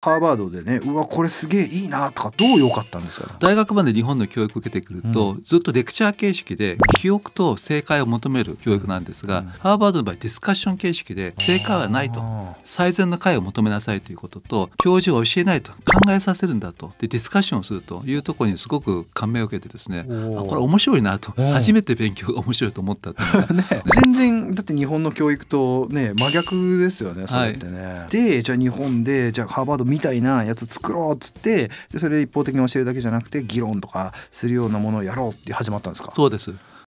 ハーバードでねうわこれすげえいいなとかどう良かったんですか、大学まで日本の教育を受けてくると、うん、ずっとレクチャー形式で記憶と正解を求める教育なんですが、うん、ハーバードの場合ディスカッション形式で正解はないと最善の解を求めなさいということと教授は教えないと考えさせるんだとでディスカッションをするというところにすごく感銘を受けてですねあこれ面白いなと、初めて勉強が面白いと思ったっね、全然だって日本の教育とね真逆ですよねそれってね。はい、でじゃあ日本でじゃあハーバードみたいなやつ作ろうっつってでそれで一方的に教えるだけじゃなくて議論とかするようなものをやろうって始まったんですかそうです